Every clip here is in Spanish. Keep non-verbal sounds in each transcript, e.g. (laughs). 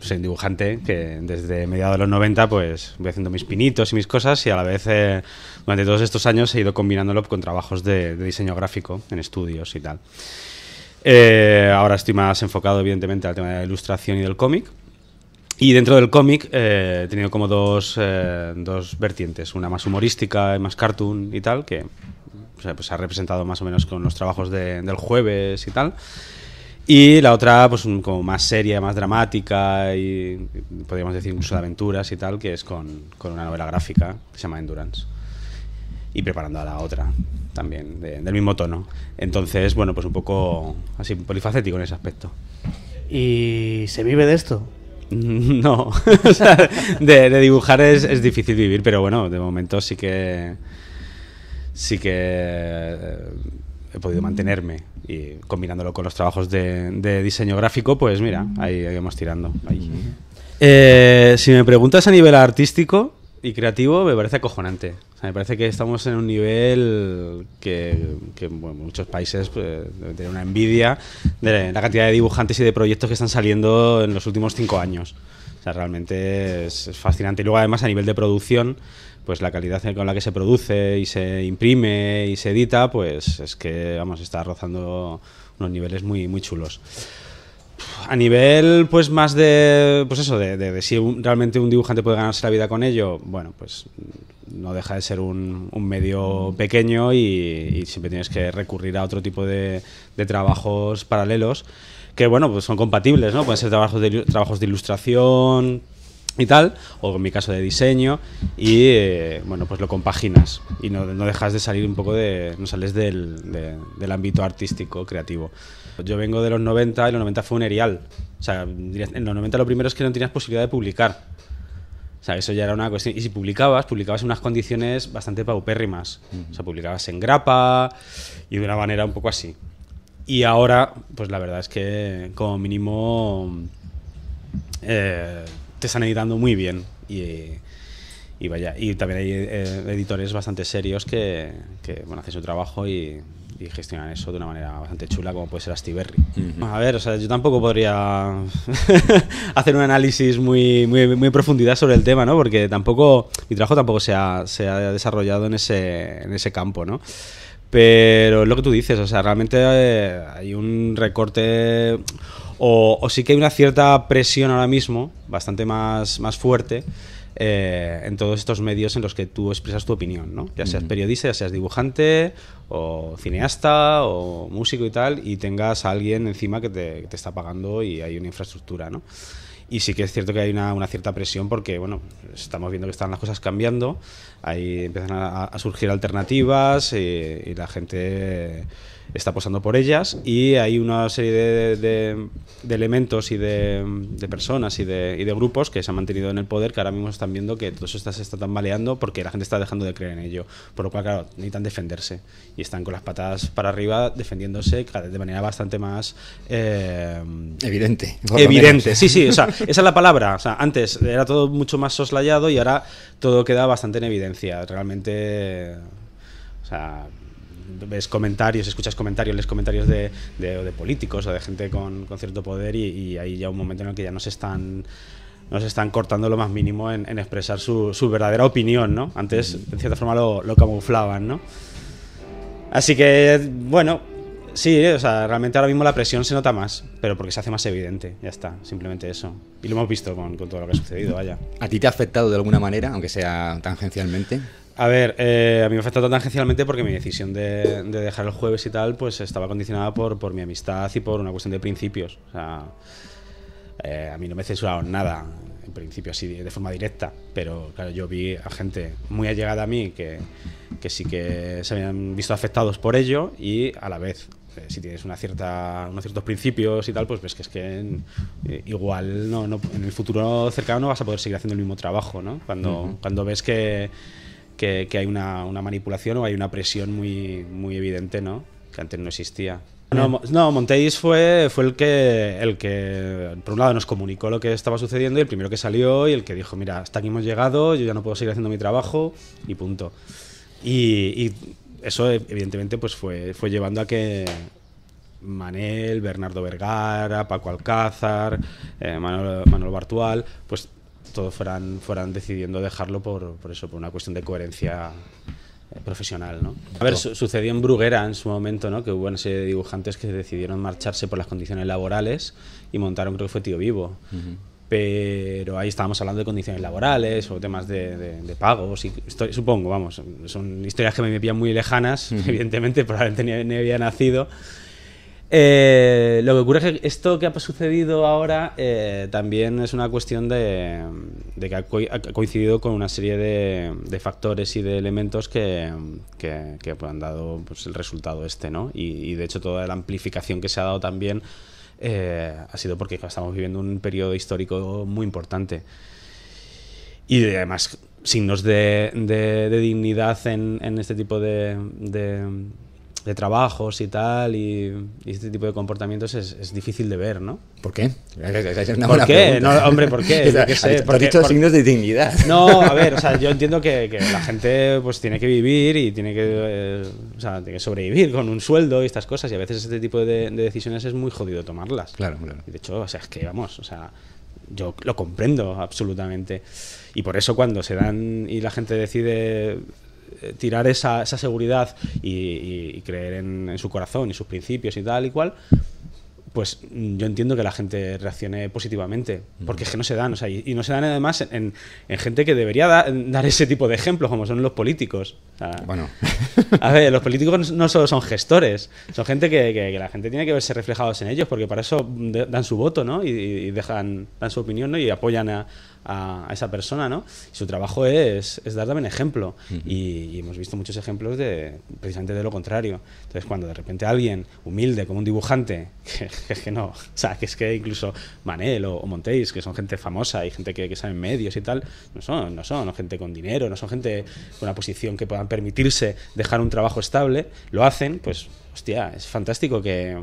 soy un dibujante que desde mediados de los 90 pues voy haciendo mis pinitos y mis cosas y a la vez eh, durante todos estos años he ido combinándolo con trabajos de, diseño gráfico en estudios y tal. Eh, ahora estoy más enfocado evidentemente al tema de la ilustración y del cómic. Y dentro del cómic eh, he tenido como dos, dos vertientes, una más humorística y más cartoon y tal, que pues, se ha representado más o menos con los trabajos del jueves y tal y la otra, pues como más seria, más dramática y podríamos decir incluso de aventuras y tal, que es con, una novela gráfica que se llama Endurance. Y preparando a la otra también, del mismo tono. Entonces, bueno, pues un poco así polifacético en ese aspecto. ¿Y se vive de esto? (laughs) No, (laughs) o sea, de, dibujar es, es difícil vivir, pero bueno, de momento sí que... Sí que he podido mantenerme y combinándolo con los trabajos de, diseño gráfico, pues mira, ahí vamos tirando. Eh, si me preguntas a nivel artístico y creativo, me parece acojonante. me parece que estamos en un nivel que, muchos países pues, tienen una envidia de la cantidad de dibujantes y de proyectos que están saliendo en los últimos cinco años. O sea, realmente es, fascinante. Y luego, además, a nivel de producción, pues la calidad con la que se produce y se imprime y se edita, pues es que, vamos, está rozando unos niveles muy, muy chulos. A nivel, pues más de, pues eso, de, si realmente un dibujante puede ganarse la vida con ello, bueno, pues no deja de ser un, medio pequeño y, siempre tienes que recurrir a otro tipo de, de trabajos paralelos que bueno, pues son compatibles, ¿no? Pueden ser trabajos de, trabajos de ilustración y tal, o en mi caso de diseño, y eh, bueno, pues lo compaginas y no, no, dejas de salir un poco de, no sales del, del ámbito artístico, creativo. Yo vengo de los 90 y los 90 fue un erial. O sea, en los 90 lo primero es que no tenías posibilidad de publicar. O sea, eso ya era una cuestión. Y si publicabas, publicabas en unas condiciones bastante paupérrimas. O sea, publicabas en grapa y de una manera un poco así. Y ahora, pues la verdad es que como mínimo eh, te están editando muy bien. Y, vaya, y también hay eh, editores bastante serios que, que, bueno, hacen su trabajo y, gestionan eso de una manera bastante chula, como puede ser Astiberri. A ver, o sea, yo tampoco podría (laughs) hacer un análisis muy, muy, profundidad sobre el tema, ¿no? Porque tampoco, mi trabajo tampoco se ha, desarrollado en ese, en ese campo, ¿no? Pero es lo que tú dices, o sea, realmente eh, hay un recorte o, sí que hay una cierta presión ahora mismo, bastante más, más fuerte, eh, en todos estos medios en los que tú expresas tu opinión, ¿no? Ya seas periodista, ya seas dibujante, o cineasta, o músico y tal, y tengas a alguien encima que te, que te está pagando y hay una infraestructura, ¿no? Y sí que es cierto que hay una, cierta presión porque, bueno, estamos viendo que están las cosas cambiando, ahí empiezan a, surgir alternativas eh, y la gente está posando por ellas y hay una serie de, elementos y de, personas y, de, grupos que se han mantenido en el poder que ahora mismo están viendo que todo eso se está tambaleando porque la gente está dejando de creer en ello. Por lo cual, claro, necesitan defenderse y están con las patadas para arriba defendiéndose de manera bastante más... Eh, evidente. Evidente, sí, sí, o sea, (laughs) esa es la palabra. antes era todo mucho más soslayado y ahora todo queda bastante en evidencia. Realmente... O sea, ves comentarios, escuchas comentarios, lees comentarios de, políticos o de gente con, cierto poder y, hay ya un momento en el que ya no se están nos están cortando lo más mínimo en, expresar su, verdadera opinión, ¿no? Antes, en cierta forma, lo, camuflaban, ¿no? Así que, bueno, Sí, o sea, realmente ahora mismo la presión se nota más, pero porque se hace más evidente, ya está, simplemente eso. Y lo hemos visto con, con, todo lo que ha sucedido, vaya. ¿A ti te ha afectado de alguna manera, aunque sea tangencialmente? A ver, eh, a mí me ha afectado tangencialmente porque mi decisión de, dejar el jueves y tal, pues estaba condicionada por, por mi amistad y por una cuestión de principios. Eh, a mí no me censuraron nada, en principio así de, forma directa, pero claro, yo vi a gente muy allegada a mí que, sí que se habían visto afectados por ello y a la vez eh, si tienes una cierta, unos ciertos principios y tal, pues ves que es que igual en el futuro cercano no vas a poder seguir haciendo el mismo trabajo, ¿no? Cuando, cuando ves que que, hay una, manipulación o hay una presión muy, muy evidente, ¿no? Que antes no existía. No, no fue, fue el, que, el que, por un lado, nos comunicó lo que estaba sucediendo y el primero que salió y el que dijo, mira, hasta aquí hemos llegado, yo ya no puedo seguir haciendo mi trabajo y punto. Y, eso, evidentemente, pues fue, fue llevando a que Manel, Bernardo Vergara, Paco Alcázar, eh, Manuel Bartual, pues todos fueran, fueran decidiendo dejarlo por, por eso, por una cuestión de coherencia eh, profesional, ¿no? A ver, sucedió en Bruguera en su momento, ¿no? Que hubo una serie de dibujantes que decidieron marcharse por las condiciones laborales y montaron, creo que fue Tío Vivo. Pero ahí estábamos hablando de condiciones laborales o temas de, pagos, y supongo, vamos, son historias que me pillan muy lejanas, (laughs) evidentemente, probablemente ni, ni había nacido, eh, lo que ocurre es que esto que ha sucedido ahora eh, también es una cuestión de, de, que ha coincidido con una serie de, factores y de elementos que, que, pues, han dado pues, el resultado este, ¿no? Y, de hecho toda la amplificación que se ha dado también eh, ha sido porque estamos viviendo un periodo histórico muy importante. Y además signos de, de dignidad en, este tipo de de trabajos y tal, y, este tipo de comportamientos es, difícil de ver, ¿no? ¿Por qué? ¿Por qué? hombre, ¿por qué? (laughs) Por dichos signos de dignidad. No, a ver, o sea, (laughs) yo entiendo que, la gente pues tiene que vivir y tiene que, eh, que sobrevivir con un sueldo y estas cosas, y a veces este tipo de, decisiones es muy jodido tomarlas. Claro, claro. de hecho, o sea, es que, vamos, o sea, yo lo comprendo absolutamente. Y por eso cuando se dan y la gente decide eh, tirar esa, seguridad y, creer en, su corazón y sus principios y tal y cual, pues yo entiendo que la gente reaccione positivamente, porque es que no se dan, o y, no se dan además en, gente que debería dar ese tipo de ejemplos, como son los políticos. bueno. A ver, los políticos no solo son gestores, son gente que, la gente tiene que verse reflejados en ellos, porque para eso dan su voto, ¿no? Y, dejan, dan su opinión, Y apoyan a, a, esa persona, ¿no? su trabajo es, es dar también ejemplo. y, hemos visto muchos ejemplos de precisamente de lo contrario. Entonces, cuando de repente alguien humilde, como un dibujante, (laughs) que, no, o sea, que es que incluso Manel o, o que son gente famosa y gente que, que sabe medios y tal, no son, no son, gente con dinero, no son gente con una posición que puedan permitirse dejar un trabajo estable, lo hacen, pues, hostia, es fantástico que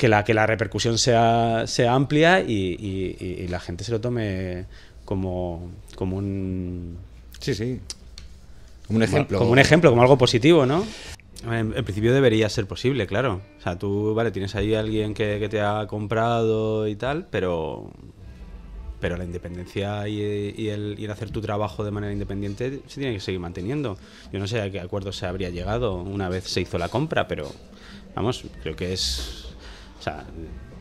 que la, que la repercusión sea, sea amplia y, la gente se lo tome como, como un... Sí, sí. Como un ejemplo. Como, un ejemplo, como algo positivo, ¿no? En, principio debería ser posible, claro. O sea, tú, vale, tienes ahí alguien que, te ha comprado y tal, pero pero la independencia y, el, y, el, hacer tu trabajo de manera independiente se tiene que seguir manteniendo. Yo no sé a qué acuerdo se habría llegado una vez se hizo la compra, pero vamos, creo que es o sea,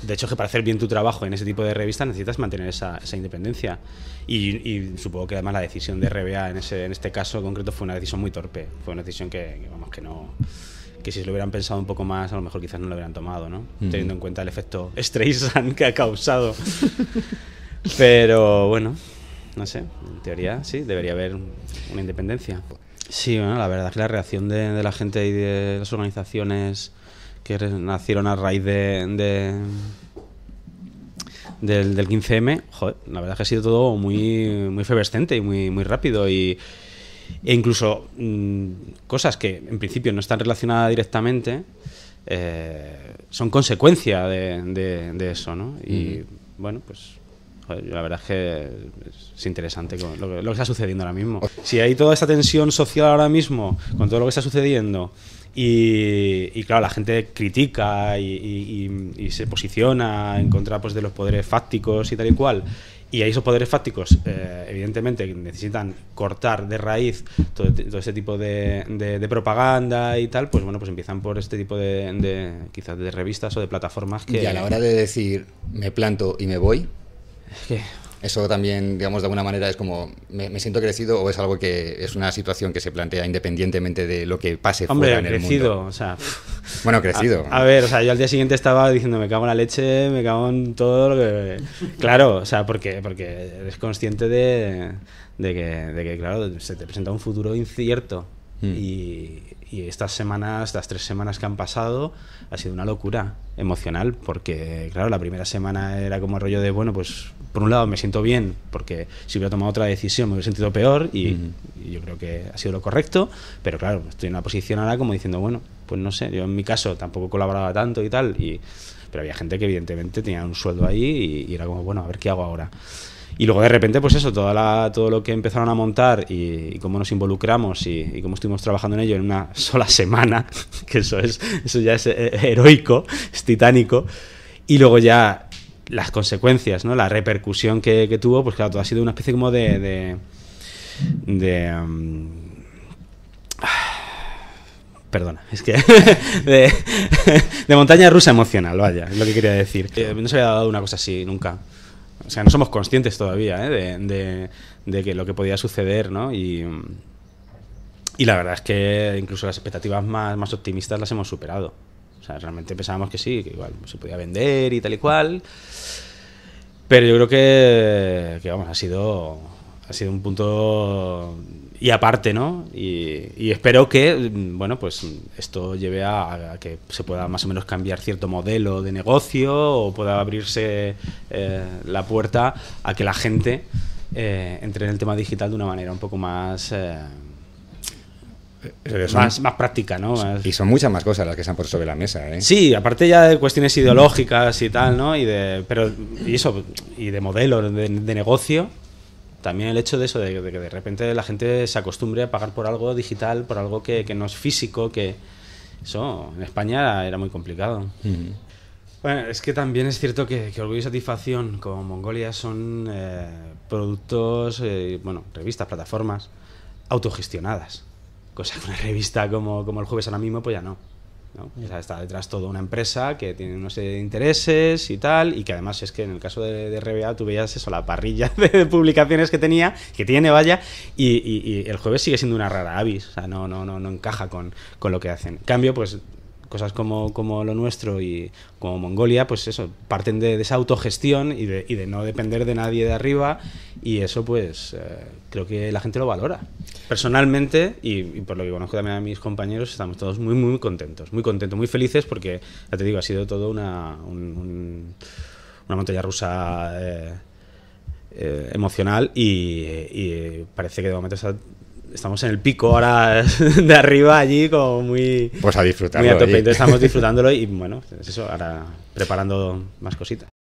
de hecho, que para hacer bien tu trabajo en ese tipo de revistas necesitas mantener esa, independencia. Y, supongo que además la decisión de RBA en, ese, en este caso concreto fue una decisión muy torpe. Fue una decisión que, vamos, que no que si se lo hubieran pensado un poco más, a lo mejor quizás no lo hubieran tomado, ¿no? Mm. Teniendo en cuenta el efecto Streisand que ha causado. Pero bueno, no sé, en teoría sí, debería haber una independencia. Sí, bueno, la verdad es que la reacción de la gente y de las organizaciones que nacieron a raíz de, del, 15M, joder, la verdad es que ha sido todo muy, muy efervescente y muy, muy rápido. Y, e incluso mm, cosas que en principio no están relacionadas directamente eh, son consecuencia de, eso, ¿no? Y bueno, pues la verdad es que es interesante lo lo que está sucediendo ahora mismo. Si hay toda esta tensión social ahora mismo, con todo lo que está sucediendo, y, claro, la gente critica y, se posiciona en contra pues, de los poderes fácticos y tal y cual. Y ahí esos poderes fácticos, eh, evidentemente, necesitan cortar de raíz todo, e-, ese tipo de, propaganda y tal, pues bueno, pues empiezan por este tipo de, quizás de revistas o de plataformas que... Y a la hora de decir, me planto y me voy, eso también, digamos, de alguna manera es como, me, siento crecido o es algo que es una situación que se plantea independientemente de lo que pase fuera en el mundo. O sea, bueno, crecido. A, ver, o sea, yo al día siguiente estaba diciendo, me cago en la leche, me cago en todo lo que... Claro, o sea, porque, porque eres consciente de, que, de que, claro, se te presenta un futuro incierto. Hmm. Y, estas semanas, las tres semanas que han pasado, ha sido una locura emocional, porque claro, la primera semana era como el rollo de, bueno, pues por un lado me siento bien, porque si hubiera tomado otra decisión me hubiera sentido peor hmm. y, yo creo que ha sido lo correcto, pero claro, estoy en una posición ahora como diciendo, bueno, pues no sé, yo en mi caso tampoco colaboraba tanto y tal, y, pero había gente que evidentemente tenía un sueldo ahí y era como, bueno, a ver qué hago ahora. Y luego de repente, pues eso, toda la, todo lo que empezaron a montar y, cómo nos involucramos y, cómo estuvimos trabajando en ello en una (laughs) sola semana, (laughs) que eso, es, eso ya es eh, eh, heroico, es titánico. Y luego ya las consecuencias, ¿no? La repercusión que, tuvo, pues claro, todo ha sido una especie como de... de, (sighs) perdona, es que (laughs) de, de, montaña rusa emocional, vaya, es lo que quería decir. Eh, no se había dado una cosa así nunca o sea, no somos conscientes todavía ¿eh? de, que lo que podía suceder, ¿no? Y, y la verdad es que incluso las expectativas más, optimistas las hemos superado. O sea, realmente pensábamos que sí, que igual se podía vender y tal y cual. Pero yo creo que, que vamos, ha sido, ha sido un punto y aparte, ¿no? Y, espero que, mm, bueno, pues mm, esto lleve a, que se pueda más o menos cambiar cierto modelo de negocio o pueda abrirse eh, la puerta a que la gente eh, entre en el tema digital de una manera un poco más... Eh, más, más, práctica, ¿no? Y son muchas más cosas las que se han puesto sobre la mesa, ¿eh? Sí, aparte ya de cuestiones ideológicas y tal, ¿no? Y de, pero, y eso, y de modelo de, negocio, también el hecho de eso, de, que de repente la gente se acostumbre a pagar por algo digital, por algo que, no es físico, que eso en España era muy complicado. Bueno, es que también es cierto que, Orgullo y Satisfacción como Mongolia son eh, productos, eh, bueno, revistas, plataformas autogestionadas. Cosa que una revista como, como El Jueves ahora mismo, pues ya no está detrás toda una empresa que tiene unos intereses y tal, y que además es que en el caso de, de RBA tú veías eso, la parrilla (laughs) de publicaciones que tenía, que tiene, vaya, y, el jueves sigue siendo una rara avis, o sea, no, no, no, no encaja con, con lo que hacen. En cambio, pues cosas como, como lo nuestro y como Mongolia, pues eso, parten de, esa autogestión y de, no depender de nadie de arriba y eso pues eh, creo que la gente lo valora. Personalmente, y, por lo que conozco también a mis compañeros, estamos todos muy, muy contentos, muy contentos, muy felices porque, ya te digo, ha sido todo una, un, una montaña rusa. Eh, eh, emocional y, y, parece que de momento está estamos en el pico ahora (laughs) de arriba allí como muy pues a disfrutarlo estamos (laughs) disfrutándolo y bueno es pues eso ahora preparando más cositas